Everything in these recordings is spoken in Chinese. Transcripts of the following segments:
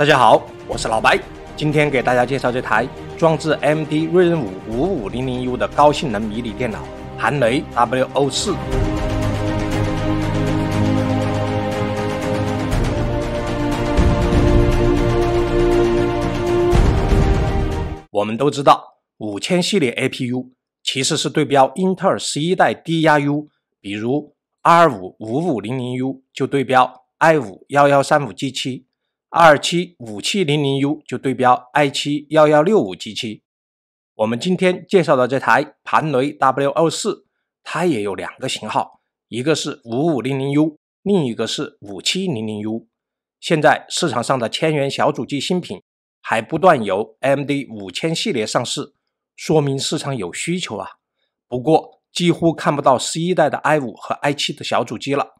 大家好，我是老白，今天给大家介绍这台装置 M D 锐刃五五五零零 U 的高性能迷你电脑韩雷 W O 四。我们都知道，五千系列 A P U 其实是对标英特尔十一代低压 U，比如 R 五五五零零 U 就对标 i 五幺幺三五 G 七。r 7五七零零 U 就对标 i7 幺幺六五 G7，我们今天介绍的这台盘雷 W 二四，它也有两个型号，一个是五五零零 U，另一个是五七零零 U。现在市场上的千元小主机新品还不断有 AMD 五千系列上市，说明市场有需求啊。不过几乎看不到十一代的 i 五和 i 七的小主机了。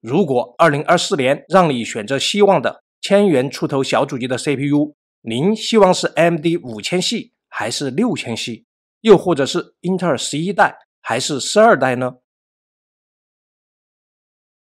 如果二零二四年让你选择希望的，千元出头小主机的 CPU，您希望是 AMD 五千系还是六千系？又或者是英特尔十一代还是十二代呢？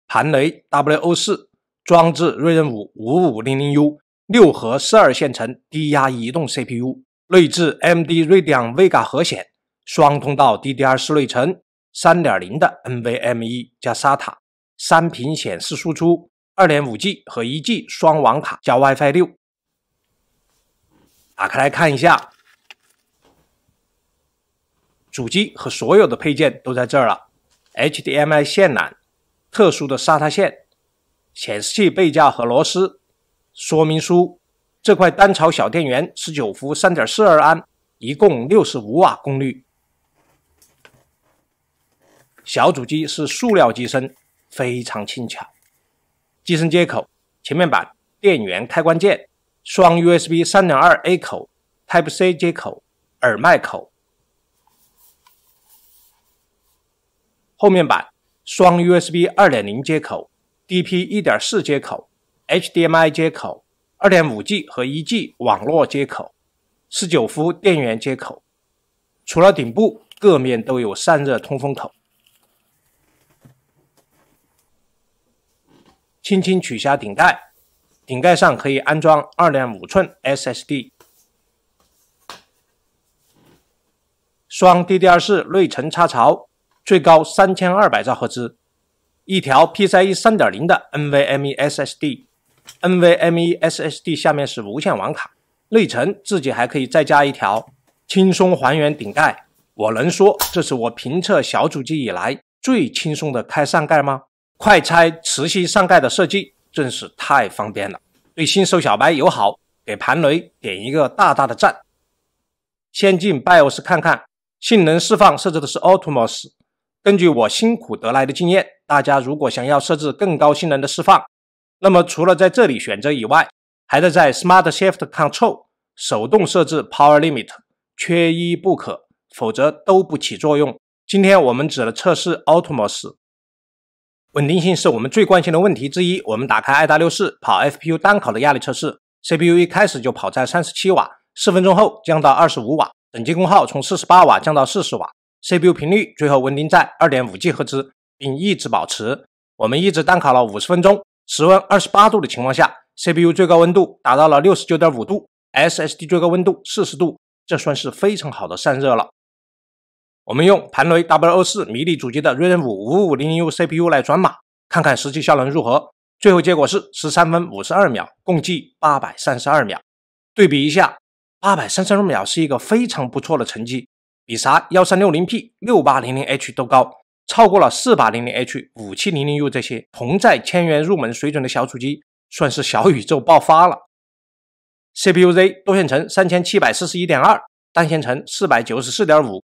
韩雷 WO 四，装置锐刃五五五零零 U 六核十二线程低压移动 CPU，内置 AMD Radeon Vega 核显，双通道 DDR 四内存，三点零的 NVME 加 SATA 三屏显示输出。二点五 G 和一 G 双网卡加 WiFi 六，打开来看一下。主机和所有的配件都在这儿了。HDMI 线缆、特殊的 SATA 线、显示器背架和螺丝、说明书。这块单槽小电源十九伏三点四二安，一共六十五瓦功率。小主机是塑料机身，非常轻巧。机身接口：前面板电源开关键、双 USB 三点二 A 口、Type-C 接口、耳麦口；后面板双 USB 二点零接口、DP 一点四接口、HDMI 接口、二点五 G 和一 G 网络接口、十九伏电源接口。除了顶部，各面都有散热通风口。轻轻取下顶盖，顶盖上可以安装二点五寸 SSD，双 DDR 四内存插槽，最高三千二百兆赫兹，一条 PCIe 三点零的 NVMe SSD，NVMe SSD 下面是无线网卡，内存自己还可以再加一条，轻松还原顶盖，我能说这是我评测小主机以来最轻松的开上盖吗？快拆磁吸上盖的设计真是太方便了，对新手小白友好。给盘雷点一个大大的赞！先进 BIOS 看看，性能释放设置的是 Optimus。根据我辛苦得来的经验，大家如果想要设置更高性能的释放，那么除了在这里选择以外，还得在 Smart Shift Control 手动设置 Power Limit，缺一不可，否则都不起作用。今天我们只了测试 Optimus。稳定性是我们最关心的问题之一。我们打开爱达六四跑 f p u 单考的压力测试，CPU 一开始就跑在三十七瓦，四分钟后降到二十五瓦，整机功耗从四十八瓦降到四十瓦。CPU 频率最后稳定在二点五 G 赫兹，并一直保持。我们一直单考了五十分钟，室温二十八度的情况下，CPU 最高温度达到了六十九点五度，SSD 最高温度四十度，这算是非常好的散热了。我们用盘雷 W04 迷你主机的 Ryzen 5 5500U CPU 来转码，看看实际效能如何。最后结果是十三分五十二秒，共计八百三十二秒。对比一下，八百三十二秒是一个非常不错的成绩，比啥幺三六零 P 六八零零 H 都高，超过了四八零零 H、五七零零 U 这些同在千元入门水准的小主机，算是小宇宙爆发了。CPUZ 多线程三千七百四十一点二，单线程四百九十四点五。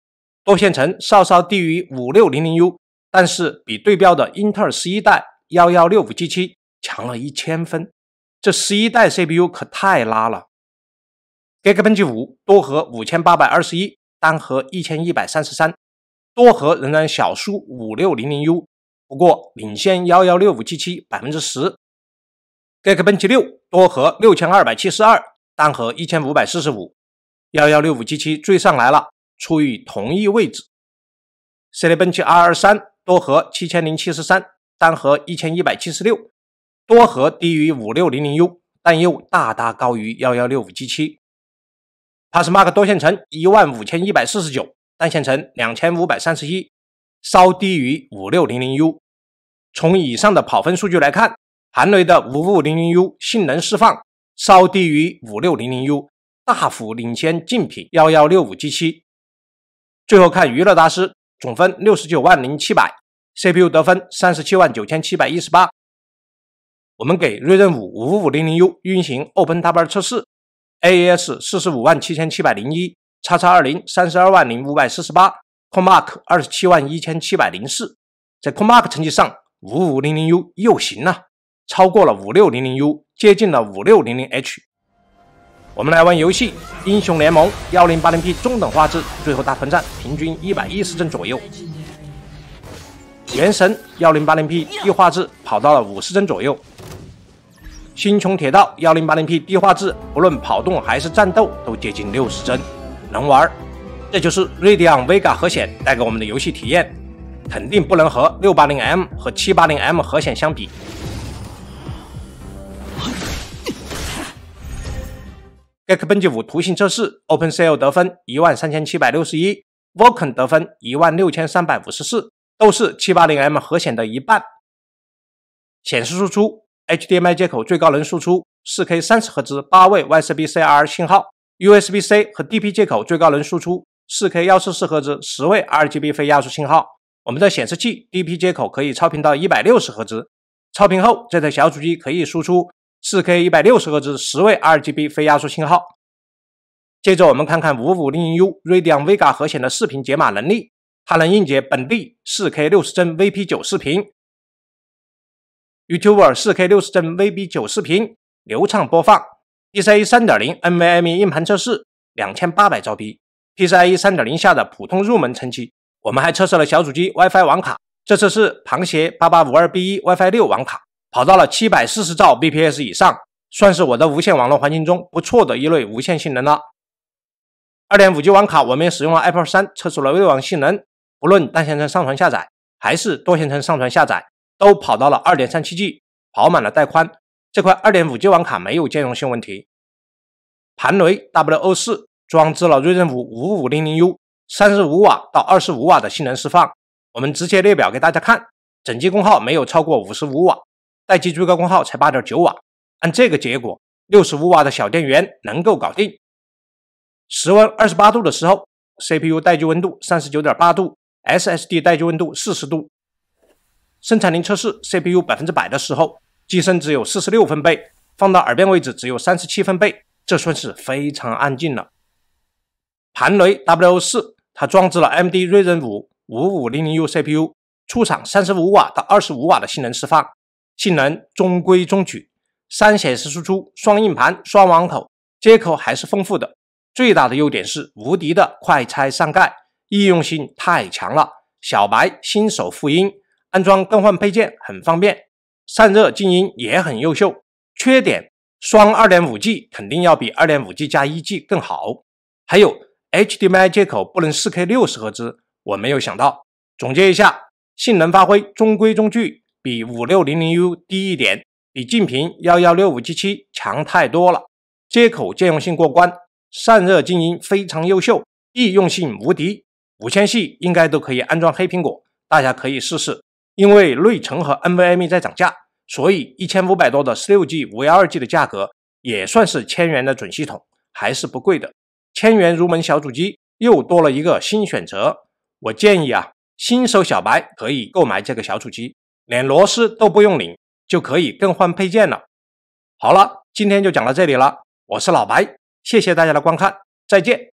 多线程稍稍低于五六零零 U，但是比对标的英特尔十一代幺幺六五 G 七强了一千分。这十一代 CPU 可太拉了。Gekbench e 五多核五千八百二十一，单核一千一百三十三，多核仍然小输五六零零 U，不过领先幺幺六五 G 七百分之十。Gekbench 六多核六千二百七十二，单核一千五百四十五，幺幺六五 G 七追上来了。处于同一位置 c e l e b e n h R 二三多核七千零七十三单核一千一百七十六，多核低于五六零零 U，但又大大高于幺幺六五 G 七。Pasmark 多线程一万五千一百四十九单线程两千五百三十一，稍低于五六零零 U。从以上的跑分数据来看，韩雷的五五零零 U 性能释放稍低于五六零零 U，大幅领先竞品幺幺六五 G 七。最后看娱乐大师总分六十九万零七百，CPU 得分三十七万九千七百一十八。我们给锐龙五五五零零 U 运行 o p e n t a b p 测试 a e s 四十五万七千七百零一，叉叉二零三十二万零五百四十八 c o r m a r k 二十七万一千七百零四。在 c o r m a r k 成绩上，五五零零 U 又行了，超过了五六零零 U，接近了五六零零 H。我们来玩游戏《英雄联盟》，幺零八零 P 中等画质，最后大团战平均一百一十帧左右；《原神》幺零八零 P 低画质跑到了五十帧左右；《星穹铁道》幺零八零 P 低画质，不论跑动还是战斗都接近六十帧，能玩。这就是锐迪昂 VGA 核显带给我们的游戏体验，肯定不能和六八零 M 和七八零 M 核显相比。e e k e n c h 五图形测试，OpenCL 得分一万三千七百六十一，Volcan 得分一万六千三百五十四，都是七八零 M 核显的一半。显示输出 HDMI 接口最高能输出四 K 三十赫兹八位 YCbCr 信号，USB-C 和 DP 接口最高能输出四 K 幺四四赫兹十位 RGB 非压缩信号。我们的显示器 DP 接口可以超频到一百六十赫兹，超频后这台小主机可以输出。4K 一百六十赫兹十位 RGB 非压缩信号。接着我们看看五五零 U Radeon Vega 核显的视频解码能力，它能应解本地 4K 六十帧 VP9 视频、YouTube 四 K 六十帧 VP9 视频流畅播放。PCIe 三点零 NVMe 硬盘测试两千八百兆 B。PCIe 三点零下的普通入门层级。我们还测试了小主机 WiFi 网卡，这次是螃蟹八八五二 B 一 WiFi 六网卡。跑到了七百四十兆 bps 以上，算是我的无线网络环境中不错的一类无线性能了。二点五 G 网卡，我们也使用了 Apple 三测出了微网性能，不论单线程上传下载还是多线程上传下载，都跑到了二点三七 G，跑满了带宽。这块二点五 G 网卡没有兼容性问题。盘雷 W O 四，装置了锐龙五五五零零 U，三十五瓦到二十五瓦的性能释放，我们直接列表给大家看，整机功耗没有超过五十五瓦。待机最高功耗才八点九瓦，按这个结果，六十五瓦的小电源能够搞定。室温二十八度的时候，CPU 待机温度三十九点八度，SSD 待机温度四十度。生产零测试，CPU 百分之百的时候，机身只有四十六分贝，放到耳边位置只有三十七分贝，这算是非常安静了。盘雷 W 四，它装置了 m d r y 五五五零零 U CPU，出厂三十五瓦到二十五瓦的性能释放。性能中规中矩，三显示输出，双硬盘，双网口，接口还是丰富的。最大的优点是无敌的快拆上盖，易用性太强了。小白、新手福音，安装更换配件很方便。散热、静音也很优秀。缺点，双二点五 G 肯定要比二点五 G 加一 G 更好。还有 HDMI 接口不能四 K 六十赫兹，我没有想到。总结一下，性能发挥中规中矩。比五六零零 U 低一点，比竞品幺幺六五 G 七强太多了。接口兼容性过关，散热静音非常优秀，易用性无敌。五千系应该都可以安装黑苹果，大家可以试试。因为内存和 NVMe 在涨价，所以一千五百多的十六 G 五幺二 G 的价格也算是千元的准系统，还是不贵的。千元入门小主机又多了一个新选择。我建议啊，新手小白可以购买这个小主机。连螺丝都不用拧就可以更换配件了。好了，今天就讲到这里了。我是老白，谢谢大家的观看，再见。